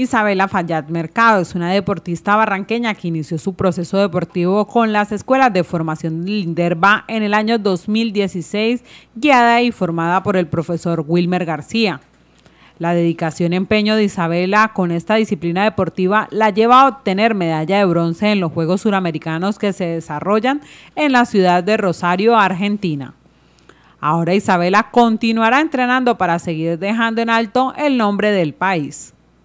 Isabela Fallat Mercado es una deportista barranqueña que inició su proceso deportivo con las escuelas de formación Linderba en el año 2016, guiada y formada por el profesor Wilmer García. La dedicación y empeño de Isabela con esta disciplina deportiva la lleva a obtener medalla de bronce en los Juegos Suramericanos que se desarrollan en la ciudad de Rosario, Argentina. Ahora Isabela continuará entrenando para seguir dejando en alto el nombre del país.